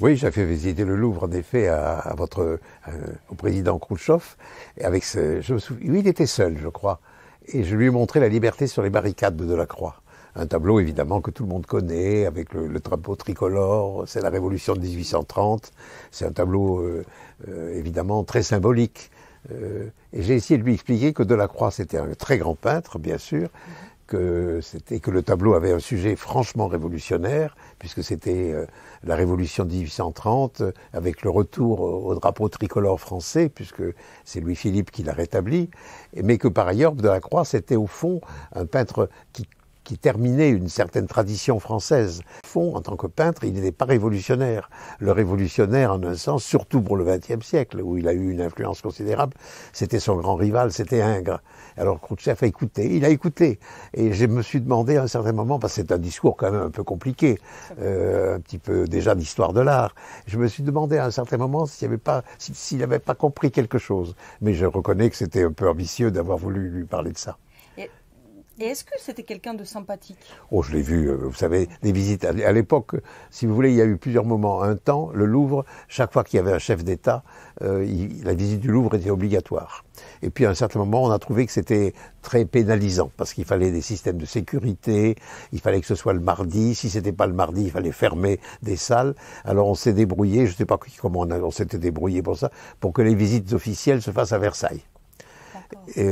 Oui, j'ai fait visiter le Louvre, en effet, à, votre, euh, au président Khrouchtchev. Et avec il était seul, je crois. Et je lui ai montré la liberté sur les barricades de Delacroix. Un tableau, évidemment, que tout le monde connaît, avec le, drapeau tricolore. C'est la Révolution de 1830. C'est un tableau, euh, euh, évidemment, très symbolique. et j'ai essayé de lui expliquer que Delacroix, c'était un très grand peintre, bien sûr, mm-hmm que c'était que le tableau avait un sujet franchement révolutionnaire, puisque c'était euh, la Révolution de 1830, euh, avec le retour au drapeau tricolore français, puisque c'est Louis-Philippe qui l'a rétabli, mais que par ailleurs, de la croix c'était au fond un peintre qui qui terminait une certaine tradition française. Fond, en tant que peintre, il n'était pas révolutionnaire. Le révolutionnaire, en un sens, surtout pour le XXe siècle, où il a eu une influence considérable, c'était son grand rival, c'était Ingres. Alors Khrouchtchev a écouté, il a écouté. Et je me suis demandé à un certain moment, parce que c'est un discours quand même un peu compliqué, euh, un petit peu déjà d'histoire de l'art, je me suis demandé à un certain moment s'il n'avait pas compris quelque chose. Mais je reconnais que c'était un peu ambitieux d'avoir voulu lui parler de ça. Et est-ce que c'était quelqu'un de sympathique Oh, je l'ai vu, euh, vous savez, des visites. À l'époque, si vous voulez, il y a eu plusieurs moments. Un temps, le Louvre, chaque fois qu'il y avait un chef d'État, euh, la visite du Louvre était obligatoire. Et puis à un certain moment, on a trouvé que c'était très pénalisant parce qu'il fallait des systèmes de sécurité, il fallait que ce soit le mardi. Si ce n'était pas le mardi, il fallait fermer des salles. Alors on s'est débrouillé, je ne sais pas comment on, on s'était débrouillé pour ça, pour que les visites officielles se fassent à Versailles. Et,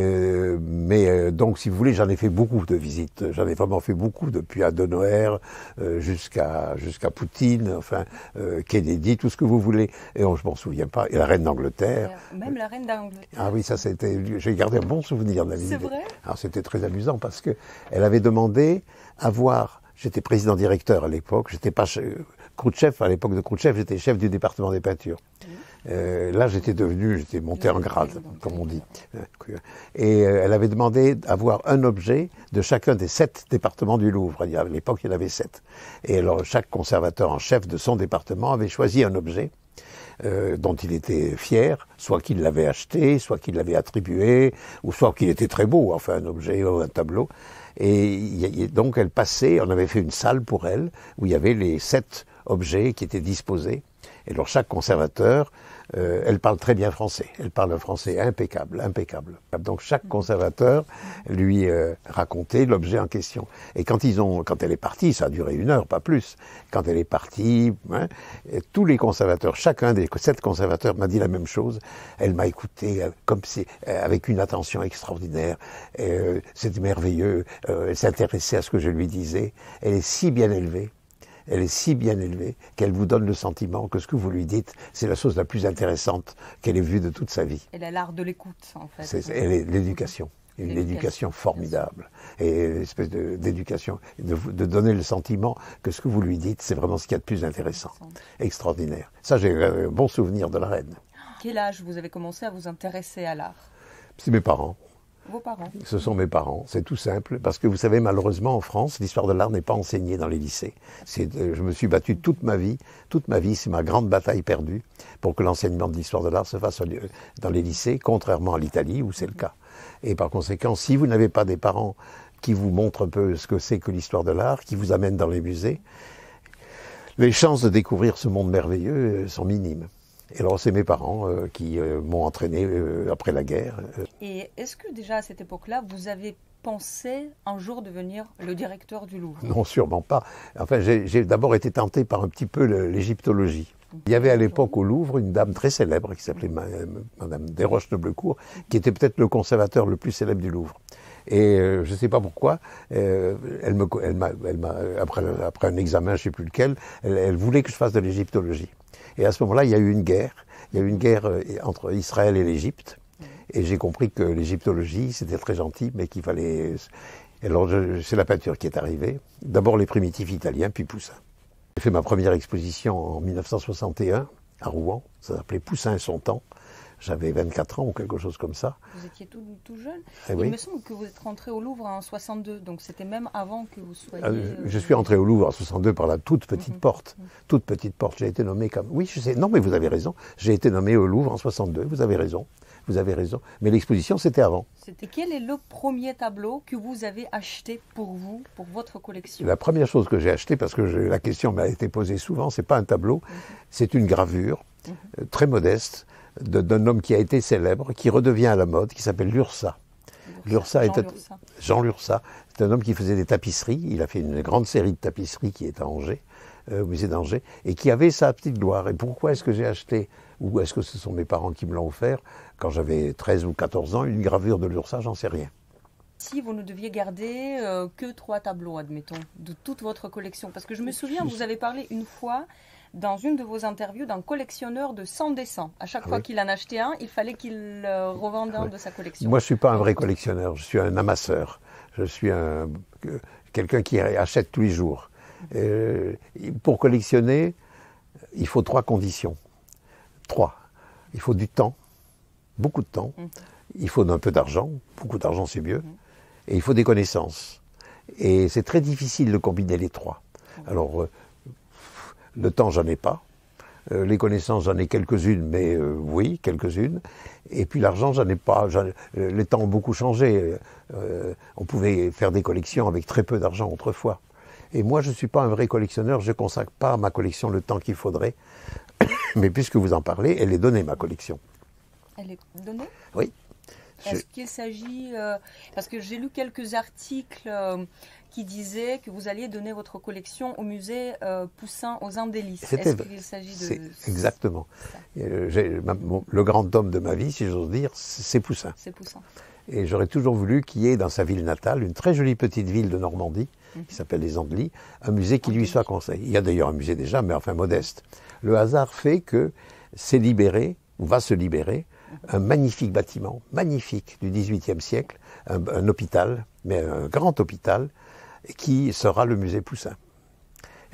mais euh, donc, si vous voulez, j'en ai fait beaucoup de visites. J'en ai vraiment fait beaucoup, depuis Adenauer euh, jusqu'à jusqu'à Poutine, enfin euh, Kennedy, tout ce que vous voulez. Et on, je m'en souviens pas. Et la reine d'Angleterre. Même la reine d'Angleterre. Ah oui, ça c'était. J'ai gardé un bon souvenir de la visite. C'est vrai. Alors c'était très amusant parce que elle avait demandé à voir. J'étais président directeur à l'époque. J'étais pas Khrouchtchev à l'époque de Khrouchtchev. J'étais chef du département des peintures. Euh, là, j'étais devenu, j'étais monté en grade, comme on dit. Euh, et euh, elle avait demandé d'avoir un objet de chacun des sept départements du Louvre. À l'époque, il y en avait sept. Et alors, chaque conservateur en chef de son département avait choisi un objet. dont il était fier, soit qu'il l'avait acheté, soit qu'il l'avait attribué, ou soit qu'il était très beau, enfin un objet ou un tableau. Et, et donc elle passait, on avait fait une salle pour elle, où il y avait les sept objets qui étaient disposés. Et alors chaque conservateur euh, elle parle très bien français. Elle parle un français impeccable, impeccable. Donc chaque conservateur lui euh, racontait l'objet en question. Et quand elle est partie, ça a duré une heure, pas plus. Quand elle est partie, hein, tous les conservateurs, chacun des sept conservateurs m'a dit la même chose. Elle m'a écouté euh, comme si, avec une attention extraordinaire. C'était merveilleux. elle s'intéressait à ce que je lui disais. Elle est si bien élevée elle est si bien élevée qu'elle vous donne le sentiment que ce que vous lui dites, c'est la chose la plus intéressante qu'elle ait vue de toute sa vie. Elle a l'art de l'écoute, en fait. C'est, elle l'éducation. Une éducation formidable. Et l'espèce espèce d'éducation, de, donner le sentiment que ce que vous lui dites, c'est vraiment ce qu'il y a de plus intéressant. Extraordinaire. Ça, j'ai un bon souvenir de la reine. Quel âge vous avez commencé à vous intéresser à l'art C'est mes parents. Vos parents. Ce sont mes parents, c'est tout simple. Parce que vous savez, malheureusement, en France, l'histoire de l'art n'est pas enseignée dans les lycées. Euh, je me suis battu toute ma vie, toute ma vie, c'est ma grande bataille perdue pour que l'enseignement de l'histoire de l'art se fasse euh, dans les lycées, contrairement à l'Italie où c'est le cas. Et par conséquent, si vous n'avez pas des parents qui vous montrent un peu ce que c'est que l'histoire de l'art, qui vous amènent dans les musées, les chances de découvrir ce monde merveilleux euh, sont minimes. Et alors, c'est mes parents euh, qui euh, m'ont entraîné euh, après la guerre. Et est-ce que déjà à cette époque-là, vous avez pensé un jour devenir le directeur du Louvre Non, sûrement pas. Enfin, j'ai d'abord été tenté par un petit peu l'égyptologie. Il y avait à l'époque au Louvre une dame très célèbre qui s'appelait Madame Desroches de Blecourt, qui était peut-être le conservateur le plus célèbre du Louvre. Et je ne sais pas pourquoi, elle m'a, après, après, un examen, je ne sais plus lequel, elle, elle voulait que je fasse de l'égyptologie. Et à ce moment-là, il y a eu une guerre. Il y a eu une guerre euh, entre Israël et l'Égypte. Et j'ai compris que l'égyptologie, c'était très gentil, mais qu'il fallait. Euh, alors, c'est la peinture qui est arrivée. D'abord les primitifs italiens, puis Poussin. J'ai fait ma première exposition en 1961 à Rouen. Ça s'appelait Poussin et son temps. J'avais 24 ans ou quelque chose comme ça. Vous étiez tout, tout jeune. Eh Il me semble que vous êtes rentré au Louvre en 62, donc c'était même avant que vous soyez. Euh, euh, je suis rentré au Louvre en 62 par la toute petite mhm. porte. Mhm. Toute petite porte. J'ai été nommé comme. Oui, je sais. Non, mais vous avez raison. J'ai été nommé au Louvre en 62. Vous avez raison. Vous avez raison. Mais l'exposition, c'était avant. C'était quel est le premier tableau que vous avez acheté pour vous, pour votre collection La première chose que j'ai acheté, parce que la question m'a été posée souvent, c'est pas un tableau, mhm. c'est une gravure euh, très modeste d'un homme qui a été célèbre, qui redevient à la mode, qui s'appelle Lursa. Lursa Jean était Lursa. Jean Lursa, c'est un homme qui faisait des tapisseries. Il a fait une grande série de tapisseries qui est à Angers, euh, au musée d'Angers, et qui avait sa petite gloire. Et pourquoi est-ce que j'ai acheté, ou est-ce que ce sont mes parents qui me l'ont offert, quand j'avais 13 ou 14 ans, une gravure de Lursa, j'en sais rien. Si vous ne deviez garder euh, que trois tableaux, admettons, de toute votre collection, parce que je me souviens, vous avez parlé une fois dans une de vos interviews d'un collectionneur de 100 dessins. À chaque ah fois qu'il en achetait un, il fallait qu'il revende ah un de sa collection. Moi, je ne suis pas un vrai collectionneur, je suis un amasseur. Je suis un, quelqu'un qui achète tous les jours. Euh, pour collectionner, il faut trois conditions. Trois. Il faut du temps, beaucoup de temps. Mhm. Il faut un peu d'argent, beaucoup d'argent c'est mieux. Mhm. Et il faut des connaissances. Et c'est très difficile de combiner les trois. Alors, euh, le temps, j'en ai pas. Euh, les connaissances, j'en ai quelques-unes, mais euh, oui, quelques-unes. Et puis l'argent, j'en ai pas. Euh, les temps ont beaucoup changé. on pouvait faire des collections avec très peu d'argent autrefois. Et moi, je ne suis pas un vrai collectionneur, je ne consacre pas à ma collection le temps qu'il faudrait. mais puisque vous en parlez, elle est donnée, ma collection. Elle est donnée Oui. Est-ce qu'il s'agit... Euh, parce que j'ai lu quelques articles euh, qui disaient que vous alliez donner votre collection au musée euh, Poussin aux Indélices. Est-ce qu'il s'agit de... Exactement. le grand homme de ma vie, si j'ose dire, c'est Poussin. C'est Poussin. Et j'aurais toujours voulu qu'il y ait dans sa ville natale, une très jolie petite ville de Normandie, mhm. qui s'appelle les Andelys, un musée qui lui soit conseillé. Il y a d'ailleurs un musée déjà, mais enfin modeste. Le hasard fait que c'est libéré, ou va se libérer, un magnifique bâtiment, magnifique du XVIIIe siècle, un, hôpital, mais un grand hôpital, qui sera le musée Poussin.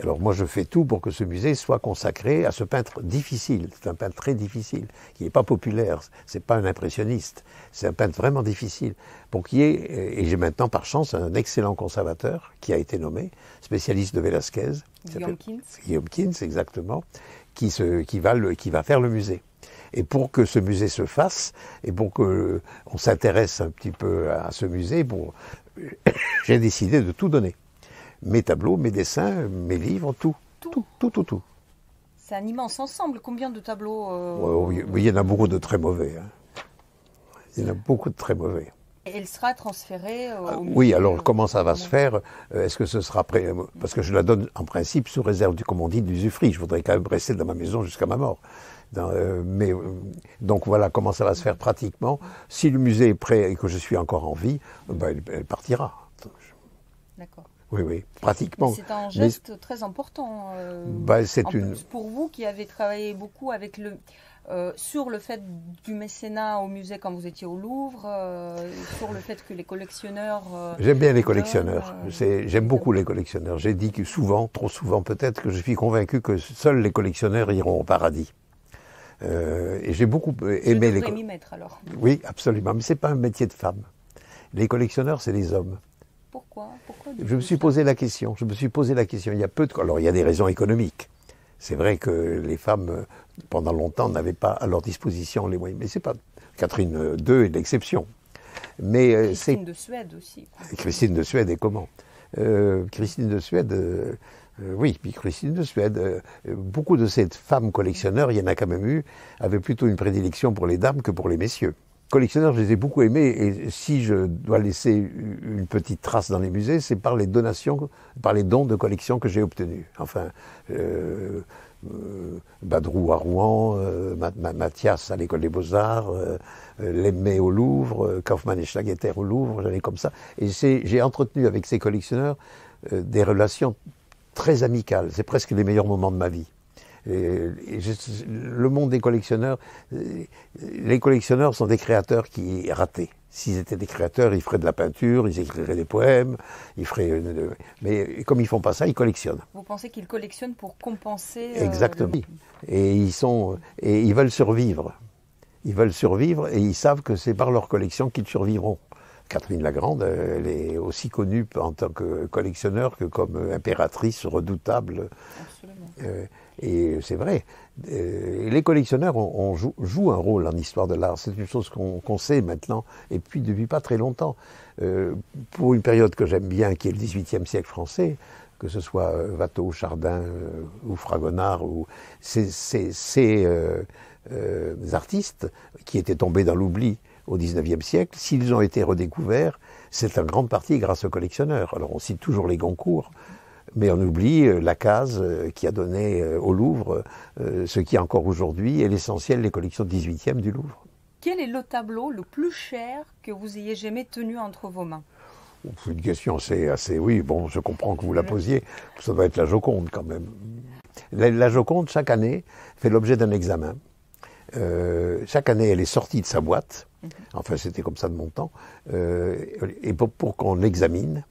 Alors moi je fais tout pour que ce musée soit consacré à ce peintre difficile, c'est un peintre très difficile, qui n'est pas populaire, c'est pas un impressionniste, c'est un peintre vraiment difficile, pour qui et j'ai maintenant par chance un excellent conservateur qui a été nommé, spécialiste de Velázquez, Guillaume Kins, exactement, qui va faire le musée. Et pour que ce musée se fasse, et pour qu'on euh, on s'intéresse un petit peu à ce musée, bon, j'ai décidé de tout donner. Mes tableaux, mes dessins, mes livres, tout. Tout, tout, tout, tout. C'est un immense ensemble. Combien de tableaux euh, il y en a beaucoup de très mauvais. Hein. Il y en a beaucoup de très mauvais elle sera transférée au... Ah, oui, alors comment ça va se faire euh, Est-ce que ce sera prêt euh, Parce que je la donne en principe sous réserve du, comme on dit, Zufri. Je voudrais quand même rester dans ma maison jusqu'à ma mort. Euh, mais donc voilà comment ça va se faire pratiquement. Si le musée est prêt et que je suis encore en vie, ben, elle, partira. D'accord. Oui, oui, pratiquement. C'est un geste très important. Ben, c'est une... Pour vous qui avez travaillé beaucoup avec le, euh, sur le fait du mécénat au musée quand vous étiez au Louvre, euh, sur le fait que les collectionneurs... Euh, j'aime bien les collectionneurs, j'aime beaucoup les collectionneurs. J'ai dit que souvent, trop souvent peut-être, que je suis convaincu que seuls les collectionneurs iront au paradis. et j'ai beaucoup aimé je les... m'y mettre alors. Oui, absolument, mais ce n'est pas un métier de femme. Les collectionneurs, c'est les hommes. Pourquoi, Pourquoi Je me suis posé la question. Je me suis posé la question. Il y a peu de. Alors, il y a des raisons économiques. C'est vrai que les femmes, pendant longtemps, n'avaient pas à leur disposition les moyens. Mais c'est pas. Catherine II est l'exception. Mais euh, Christine de Suède aussi. Christine de Suède et comment euh, Christine de Suède, euh, oui, puis Christine de Suède. beaucoup de ces femmes collectionneurs, il y en a quand même eu, avaient plutôt une prédilection pour les dames que pour les messieurs collectionneurs, je les ai beaucoup aimés. Et si je dois laisser une petite trace dans les musées, c'est par les donations, par les dons de collection que j'ai obtenus. Enfin, euh, euh, Badrou à Rouen, euh, Mathias à l'École des Beaux-Arts, Lemmé au Louvre, Kaufmann et Schlageter au Louvre, j'allais comme ça. Et j'ai entretenu avec ces collectionneurs des relations très amicales. C'est presque les meilleurs moments de ma vie. Et le monde des collectionneurs, euh, les collectionneurs sont des créateurs qui rataient, S'ils étaient des créateurs, ils feraient de la peinture, ils écriraient des poèmes, ils feraient. Mais comme ils font pas ça, ils collectionnent. Vous pensez qu'ils collectionnent pour compenser euh, Exactement. Et ils sont et ils veulent survivre. Ils veulent survivre et ils savent que c'est par leur collection qu'ils survivront. Catherine la Grande, elle est aussi connue en tant que collectionneur que comme impératrice redoutable. Absolument. Euh, et c'est vrai, euh, les collectionneurs jouent un rôle en histoire de l'art. C'est une chose qu'on sait maintenant, et puis depuis pas très longtemps. Euh, pour une période que j'aime bien, qui est le XVIIIe siècle français, que ce soit euh, Watteau, Chardin ou Fragonard, ou ces, ces artistes qui étaient tombés dans l'oubli au XIXe siècle, s'ils ont été redécouverts, c'est en grande partie grâce aux collectionneurs. Alors on cite toujours les Goncourt, mais on oublie euh, la case euh, qui a donné euh, au Louvre ce qui encore aujourd'hui est l'essentiel des collections 18e du Louvre. Quel est le tableau le plus cher que vous ayez jamais tenu entre vos mains C'est une question assez, assez. Oui, bon, je comprends que vous la posiez. Ça doit être la Joconde quand même. La, Joconde, chaque année, fait l'objet d'un examen. chaque année, elle est sortie de sa boîte. Mhm. Enfin, c'était comme ça de mon temps. et pour, qu'on l'examine,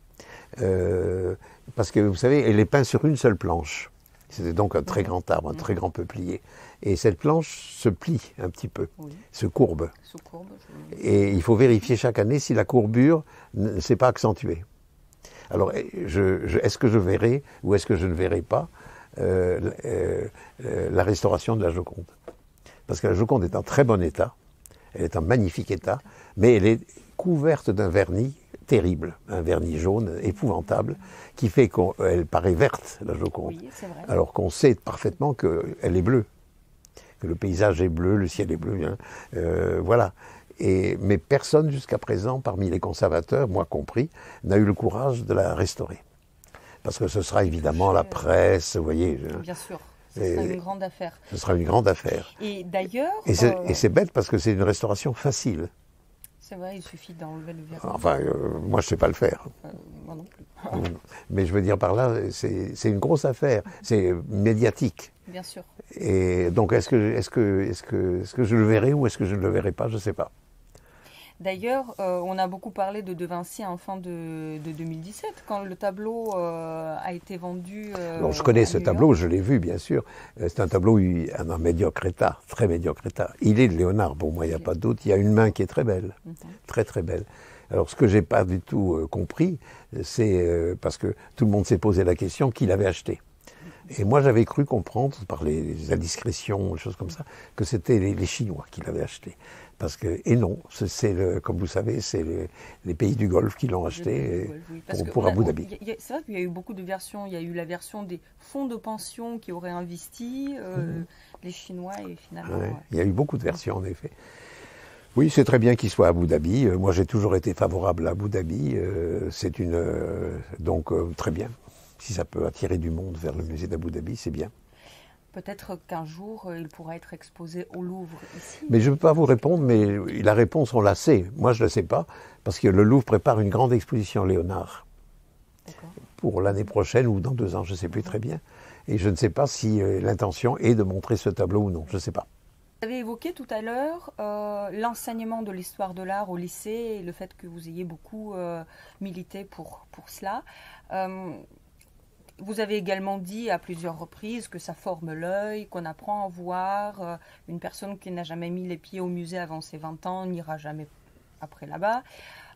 parce que vous savez, elle est peinte sur une seule planche. C'était donc un très grand arbre, un très grand peuplier. Et cette planche se plie un petit peu, se courbe. Et il faut vérifier chaque année si la courbure ne s'est pas accentuée. Alors, eh, je, est-ce que je verrai ou est-ce que je ne verrai pas euh, euh, euh, la restauration de la Joconde Parce que la Joconde est en très bon état, elle est en magnifique état, mais elle est couverte d'un vernis terrible, un vernis jaune épouvantable, qui fait qu'elle paraît verte, la Joconde, alors qu'on sait parfaitement qu'elle est bleue, que le paysage est bleu, le ciel est bleu, hein, euh, voilà. Et, mais personne jusqu'à présent, parmi les conservateurs, moi compris, n'a eu le courage de la restaurer. Parce que ce sera évidemment la presse, vous voyez. Hein. Bien sûr. Ce sera une grande affaire. Ce sera une grande affaire. Et d'ailleurs. Et c'est euh, bête parce que c'est une restauration facile il suffit d'enlever le verre. Enfin, euh, moi, je ne sais pas le faire. Euh, moi non plus. Mais je veux dire par là, c'est une grosse affaire. C'est médiatique. Bien sûr. Et donc, est-ce que, est -ce que, est -ce que, est -ce que je le verrai ou est-ce que je ne le verrai pas Je ne sais pas. D'ailleurs, euh, on a beaucoup parlé de De Vinci en fin de, 2017, quand le tableau euh, a été vendu. Euh, je connais ce tableau, je l'ai vu, bien sûr. C'est un tableau un, un médiocre état, très médiocre état. Il est de Léonard, pour moi, il n'y a pas d'autre doute. Il y a une main qui est très belle, mhm. très très belle. Alors, ce que j'ai pas du tout compris, c'est parce que tout le monde s'est posé la question qui l'avait acheté. Et moi, j'avais cru comprendre, par les, indiscrétions, choses comme ça, que c'était les, Chinois qui l'avaient acheté. Parce que, et non, c'est comme vous savez, c'est les pays du Golfe qui l'ont acheté euh, pour, Abu Dhabi. C'est vrai qu'il y a eu beaucoup de versions. Il y a eu la version des fonds de pension qui auraient investi, euh, mhm. les Chinois et finalement. Il y a eu beaucoup de versions en effet. Oui, c'est très bien qu'il soit à Abu Dhabi. Euh, moi, j'ai toujours été favorable à Abu Dhabi. c'est une donc très bien. Si ça peut attirer du monde vers le musée d'Abu Dhabi, c'est bien. Peut-être qu'un jour, euh, il pourra être exposé au Louvre Mais je ne peux pas vous répondre, mais la réponse, on la sait. Moi, je ne sais pas, parce que le Louvre prépare une grande exposition Léonard pour l'année prochaine ou dans deux ans, je ne sais plus très bien. Et je ne sais pas si euh, l'intention est de montrer ce tableau ou non, je ne sais pas. Vous avez évoqué tout à l'heure euh, l'enseignement de l'histoire de l'art au lycée et le fait que vous ayez beaucoup milité pour, pour cela. Vous avez également dit à plusieurs reprises que ça forme l'œil, qu'on apprend à voir. Euh, une personne qui n'a jamais mis les pieds au musée avant ses 20 ans n'ira jamais après là-bas.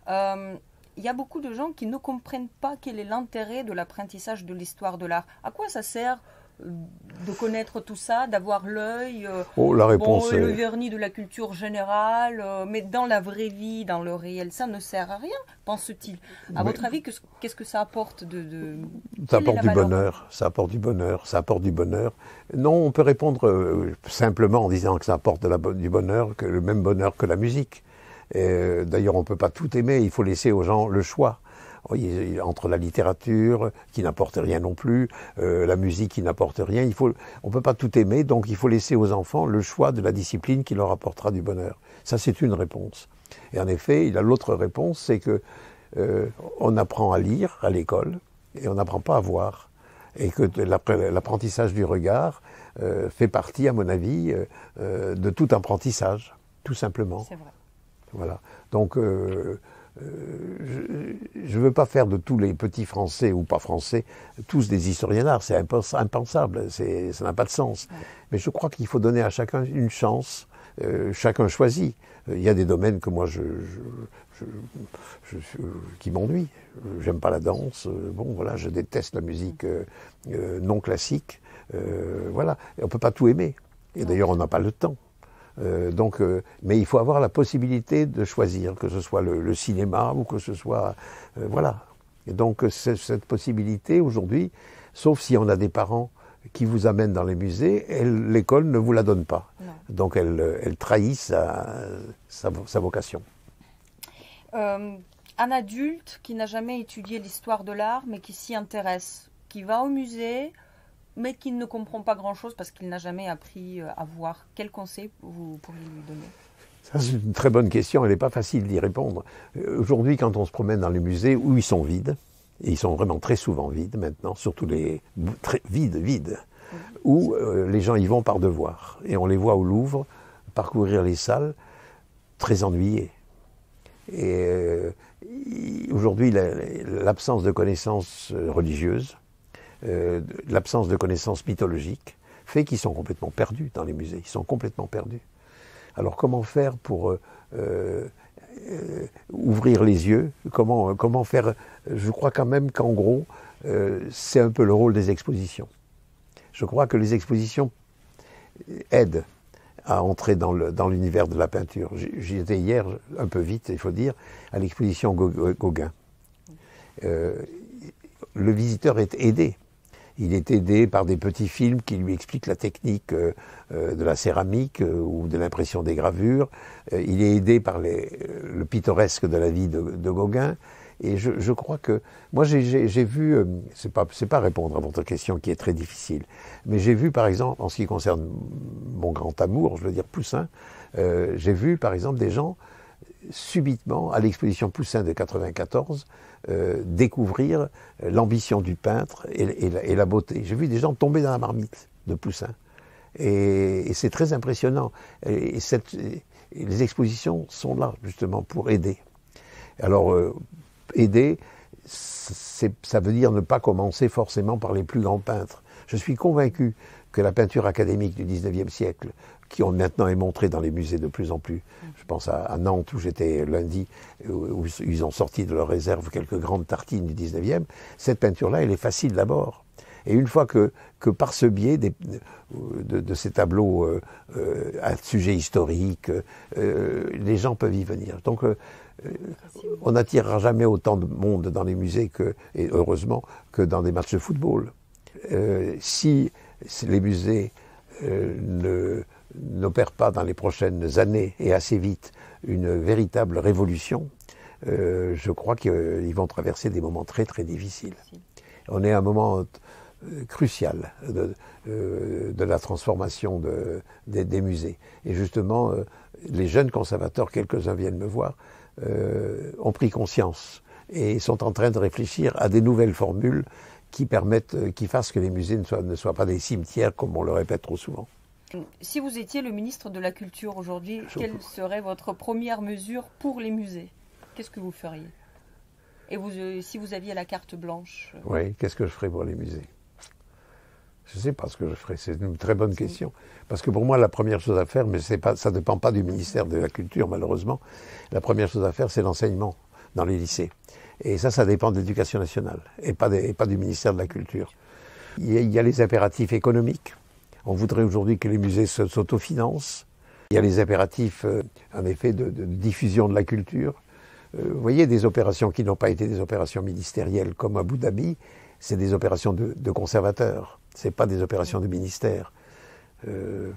Il euh, y a beaucoup de gens qui ne comprennent pas quel est l'intérêt de l'apprentissage de l'histoire de l'art. À quoi ça sert de connaître tout ça, d'avoir l'œil, euh, oh, oh, le vernis de la culture générale, euh, mais dans la vraie vie, dans le réel, ça ne sert à rien, pense-t-il. À votre avis, qu'est-ce que ça apporte de, de... Ça apporte du bonheur, ça apporte du bonheur, ça apporte du bonheur. Non, on peut répondre euh, simplement en disant que ça apporte du bonheur, que le même bonheur que la musique. D'ailleurs, on ne peut pas tout aimer, il faut laisser aux gens le choix entre la littérature qui n'apporte rien non plus, euh, la musique qui n'apporte rien. Il faut, on peut pas tout aimer, donc il faut laisser aux enfants le choix de la discipline qui leur apportera du bonheur. Ça, c'est une réponse. Et en effet, il a l'autre réponse, c'est que euh, on apprend à lire à l'école et on n'apprend pas à voir. Et que l'apprentissage du regard euh, fait partie, à mon avis, de tout apprentissage, tout simplement. C'est vrai. Voilà. Donc, euh, je ne veux pas faire de tous les petits Français ou pas Français, tous des historiens d'art, c'est impensable, ça n'a pas de sens. Mais je crois qu'il faut donner à chacun une chance, euh, chacun choisit. Euh, il y a des domaines que moi je, je, qui m'ennuient. J'aime pas la danse. Bon, voilà, je déteste la musique non classique. voilà, Et on peut pas tout aimer. Et d'ailleurs, on n'a pas le temps. Euh, donc, euh, mais il faut avoir la possibilité de choisir, que ce soit le, cinéma ou que ce soit, euh, voilà. Et donc cette possibilité aujourd'hui, sauf si on a des parents qui vous amènent dans les musées, l'école ne vous la donne pas. Donc elle, trahit sa vocation. un adulte qui n'a jamais étudié l'histoire de l'art, mais qui s'y intéresse, qui va au musée, mais qu'il ne comprend pas grand-chose parce qu'il n'a jamais appris euh, à voir. Quel conseil vous pourriez lui donner ça, c'est une très bonne question, elle n'est pas facile d'y répondre. Euh, aujourd'hui, quand on se promène dans les musées où ils sont vides, et ils sont vraiment très souvent vides maintenant, surtout les très vides, vides, où euh, les gens y vont par devoir. Et on les voit au Louvre parcourir les salles très ennuyés. Et aujourd'hui, l'absence de connaissances religieuses euh, l'absence de connaissances mythologiques, fait qu'ils sont complètement perdus dans les musées. Ils sont complètement perdus. Alors comment faire pour euh, euh, ouvrir les yeux Comment faire Je crois quand même qu'en gros, c'est un peu le rôle des expositions. Je crois que les expositions aident à entrer dans l'univers de la peinture. J'étais hier, un peu vite, il faut dire, à l'exposition Gauguin. le visiteur est aidé il est aidé par des petits films qui lui expliquent la technique euh, euh, de la céramique euh, ou de l'impression des gravures. il est aidé par le pittoresque de la vie de, Gauguin. Et je, crois que moi j'ai vu, c'est pas c'est pas répondre à votre question qui est très difficile, mais j'ai vu par exemple en ce qui concerne mon grand amour, je veux dire Poussin, j'ai vu par exemple des gens subitement à l'exposition Poussin de 94 euh, découvrir l'ambition du peintre et, la, beauté. J'ai vu des gens tomber dans la marmite de Poussin. Et, c'est très impressionnant. Et, les expositions sont là justement pour aider. Alors, euh, aider, ça veut dire ne pas commencer forcément par les plus grands peintres. Je suis convaincu que la peinture académique du 19e siècle, qui ont maintenant est montrée dans les musées de plus en plus, je pense à, Nantes où j'étais lundi, où, ils ont sorti de leur réserve quelques grandes tartines du 19e, cette peinture-là, elle est facile d'abord. Et une fois que, que par ce biais de, ces tableaux euh, euh, à sujet historique, euh, les gens peuvent y venir. Donc, on n'attirera jamais autant de monde dans les musées que, et heureusement, que dans des matchs de football. si les musées euh, n'opèrent pas dans les prochaines années et assez vite une véritable révolution, euh, je crois qu'ils vont traverser des moments très très difficiles. On est à un moment euh, crucial de, la transformation des musées. Et justement, les jeunes conservateurs, quelques-uns viennent me voir, ont pris conscience et sont en train de réfléchir à des nouvelles formules qui permettent, euh, qui fassent que les musées ne soient, pas des cimetières, comme on le répète trop souvent. Si vous étiez le ministre de la Culture aujourd'hui, quelle serait votre première mesure pour les musées Qu'est-ce que vous feriez Et vous, euh, si vous aviez la carte blanche euh, Oui, qu'est-ce que je ferais pour les musées Je ne sais pas ce que je ferais, c'est une très bonne question. Parce que pour moi, la première chose à faire, mais pas, ça ne dépend pas du ministère de la Culture malheureusement, la première chose à faire, c'est l'enseignement dans les lycées. Et ça, ça dépend de l'éducation nationale et pas, pas, du ministère de la Culture. Il y, a, les impératifs économiques. On voudrait aujourd'hui que les musées s'autofinancent. Il y a les impératifs, euh, en effet, de, diffusion de la culture. Euh, vous voyez, des opérations qui n'ont pas été des opérations ministérielles comme à Abu Dhabi, c'est des opérations de, conservateurs, ce pas des opérations de ministère. Euh,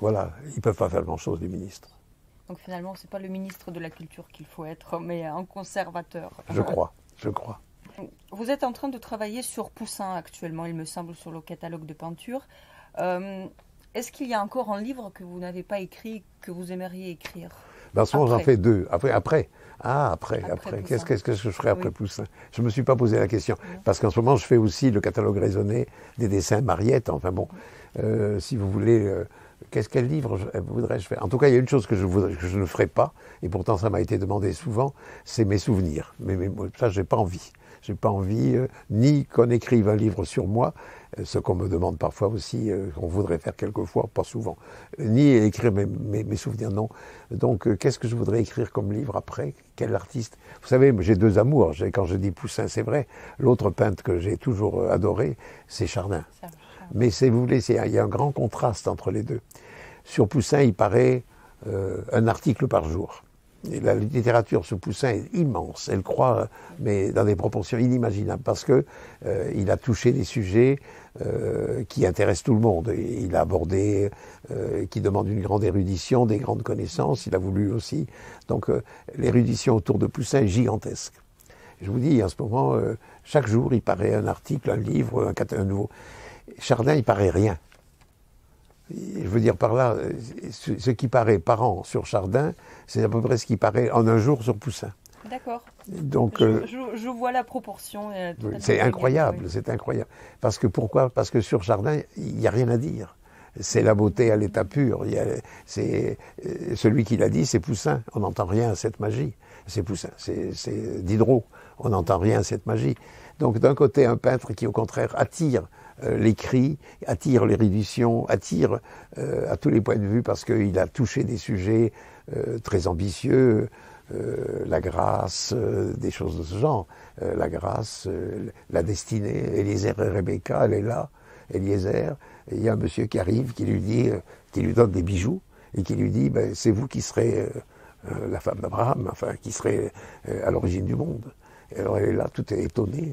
voilà, ils ne peuvent pas faire grand-chose, du ministre. Donc finalement, c'est pas le ministre de la Culture qu'il faut être, mais un conservateur. Je crois, je crois. Vous êtes en train de travailler sur Poussin actuellement, il me semble, sur le catalogue de peinture. Euh, est-ce qu'il y a encore un livre que vous n'avez pas écrit, que vous aimeriez écrire ben moment, j'en fais deux. Après, après. Ah, après, après. Qu'est-ce que je ferai après Poussin Je ne me suis pas posé la question. Parce qu'en ce moment, je fais aussi le catalogue raisonné des dessins Mariette. Enfin bon, euh, si vous voulez, euh, Qu'est-ce qu'elle livre euh, voudrais-je faire En tout cas, il y a une chose que je, voudrais, que je ne ferai pas, et pourtant ça m'a été demandé souvent, c'est mes souvenirs. Mais, ça, ça, j'ai pas envie. J'ai pas envie euh, ni qu'on écrive un livre sur moi, euh, ce qu'on me demande parfois aussi, qu'on voudrait faire quelquefois, pas souvent, ni écrire mes, souvenirs, non. Donc, qu'est-ce que je voudrais écrire comme livre après Quel artiste Vous savez, j'ai deux amours. Quand je dis Poussin, c'est vrai. L'autre peintre que j'ai toujours adoré, c'est Chardin. Mais si vous voulez, il y a un grand contraste entre les deux. Sur Poussin, il paraît euh, un article par jour. la littérature sur Poussin est immense, elle croît, mais dans des proportions inimaginables, parce que euh, il a touché des sujets euh, qui intéressent tout le monde. Il a abordé, qui demande une grande érudition, des grandes connaissances, il a voulu aussi. Donc l'érudition autour de Poussin est gigantesque. Je vous dis, en ce moment, chaque jour, il paraît un article, un livre, un, un nouveau. Chardin, il paraît rien. Je veux dire par là, ce qui paraît par an sur Chardin, c'est à peu près ce qui paraît en un jour sur Poussin. D'accord. Donc, je, euh, vois la proportion. Euh, c'est incroyable, c'est incroyable. Parce que pourquoi Parce que sur Chardin, il n'y a rien à dire. C'est la beauté à l'état pur. C'est euh, celui qui l'a dit, c'est Poussin. On n'entend rien à cette magie. C'est Poussin, c'est Diderot. On n'entend rien à cette magie. Donc d'un côté, un peintre qui au contraire attire euh, l'écrit, les attire l'érudition, attire euh, à tous les points de vue parce qu'il a touché des sujets euh, très ambitieux, la grâce, des choses de ce genre, la grâce, la destinée, Eliezer et Rebecca, elle est là, Eliezer, et il y a un monsieur qui arrive, qui lui dit, qui lui donne des bijoux, et qui lui dit, ben, c'est vous qui serez la femme d'Abraham, enfin, qui serez à l'origine du monde. alors elle est là, tout est étonnée.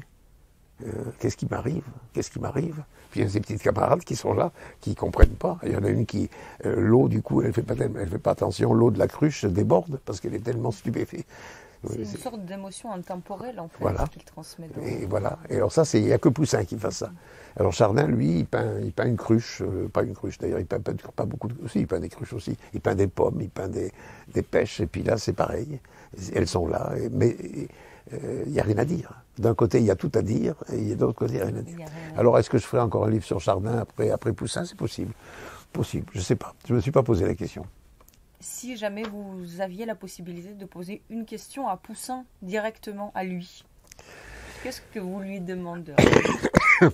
Euh, qu'est-ce qui m'arrive Qu'est-ce qui m'arrive Puis il y a ces petites camarades qui sont là, qui comprennent pas. Il y en a une qui, euh, l'eau du coup, elle fait pas, fait pas attention, l'eau de la cruche déborde parce qu'elle est tellement stupéfaite. C'est une sorte d'émotion intemporelle en fait voilà. qu'il transmet. Donc. Et voilà. Et alors ça, c'est il n'y a que Poussin qui fait ça. Alors Chardin, lui, il peint, il peint une cruche, euh, pas une cruche d'ailleurs, il peint, pas beaucoup de aussi, il peint des cruches aussi. Il peint des pommes, il peint des, des pêches. Et puis là, c'est pareil. Elles sont là. Et, mais il euh, n'y a rien à dire. D'un côté, il y a tout à dire, et de côté, il n'y a rien à dire. Alors, est-ce que je ferai encore un livre sur Chardin après, après Poussin C'est possible. Possible, je ne sais pas. Je ne me suis pas posé la question. Si jamais vous aviez la possibilité de poser une question à Poussin directement à lui, qu'est-ce que vous lui demanderiez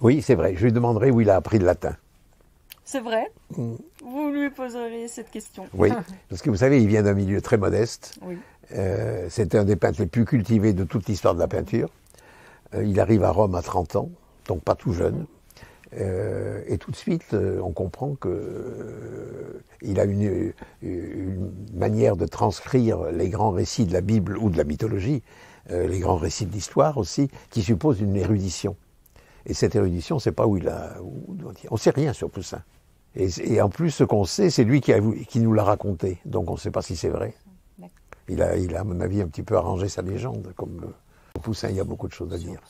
Oui, c'est vrai. Je lui demanderai où il a appris le latin. C'est vrai mm. Vous lui poseriez cette question. Oui, parce que vous savez, il vient d'un milieu très modeste. Oui. Euh, c'est un des peintres les plus cultivés de toute l'histoire de la peinture. Euh, il arrive à Rome à 30 ans, donc pas tout jeune. Euh, et tout de suite, on comprend qu'il a une, manière de transcrire les grands récits de la Bible ou de la mythologie, les grands récits de l'histoire aussi, qui suppose une érudition. Et cette érudition, c'est pas où il a. on ne sait rien sur Poussin. Et, en plus, ce qu'on sait, c'est lui qui nous l'a raconté. Donc on ne sait pas si c'est vrai. Il a, à mon avis, un petit peu arrangé sa légende. Comme euh, Poussin, il y a beaucoup de choses à dire.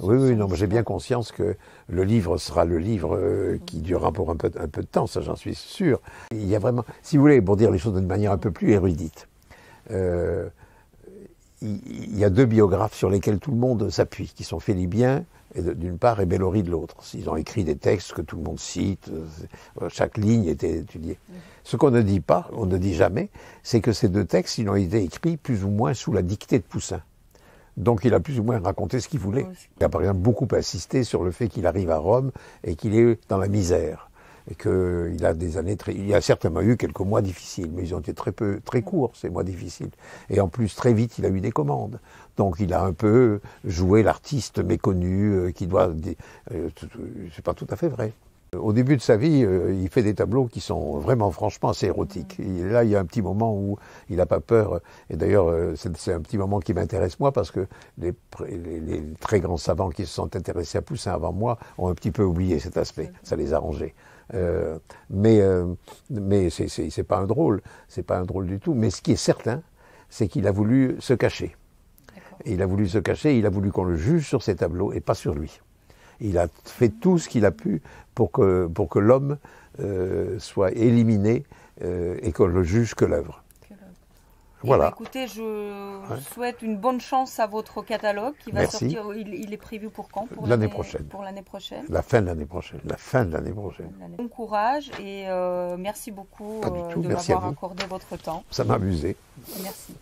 Oui, oui, non, j'ai bien conscience que le livre sera le livre euh, qui mhm. durera pour un peu, de temps, ça j'en suis sûr. Il y a vraiment, si vous voulez, pour dire les choses d'une manière un peu plus érudite, euh, il, y a deux biographes sur lesquels tout le monde s'appuie, qui sont Félibien d'une part et Bellori de l'autre. Ils ont écrit des textes que tout le monde cite, euh, euh, chaque ligne était étudiée. Ce qu'on ne dit pas, on ne dit jamais, c'est que ces deux textes, ils ont été écrits plus ou moins sous la dictée de Poussin. Donc il a plus ou moins raconté ce qu'il voulait. Il a par exemple beaucoup insisté sur le fait qu'il arrive à Rome et qu'il est dans la misère et qu'il a des années il y a certainement eu quelques mois difficiles, mais ils ont été très peu, très courts ces mois difficiles. Et en plus, très vite, il a eu des commandes. Donc, il a un peu joué l'artiste méconnu euh, qui doit, euh, c'est pas tout à fait vrai. Euh, au début de sa vie, euh, il fait des tableaux qui sont vraiment, franchement, assez érotiques. là, il y a un petit moment où il n'a pas peur. Et d'ailleurs, euh, c'est un petit moment qui m'intéresse moi parce que les, très grands savants qui se sont intéressés à Poussin avant moi ont un petit peu oublié cet aspect. Ça les a rangés. mais mais c'est pas un drôle, c'est pas un drôle du tout. Mais ce qui est certain, c'est qu'il a voulu se cacher. Il a voulu se cacher, il a voulu qu'on le juge sur ses tableaux et pas sur lui. Il a fait tout ce qu'il a pu pour que, pour que l'homme euh, soit éliminé euh, et qu'on le juge que l'œuvre. Eh voilà. Ben, écoutez, je souhaite une bonne chance à votre catalogue qui va sortir. Il, est prévu pour quand l'année prochaine. Pour l'année prochaine. La fin de l'année prochaine. La fin de l'année prochaine. Bon courage et euh, merci beaucoup de m'avoir accordé votre temps. Ça m'a amusé. Merci.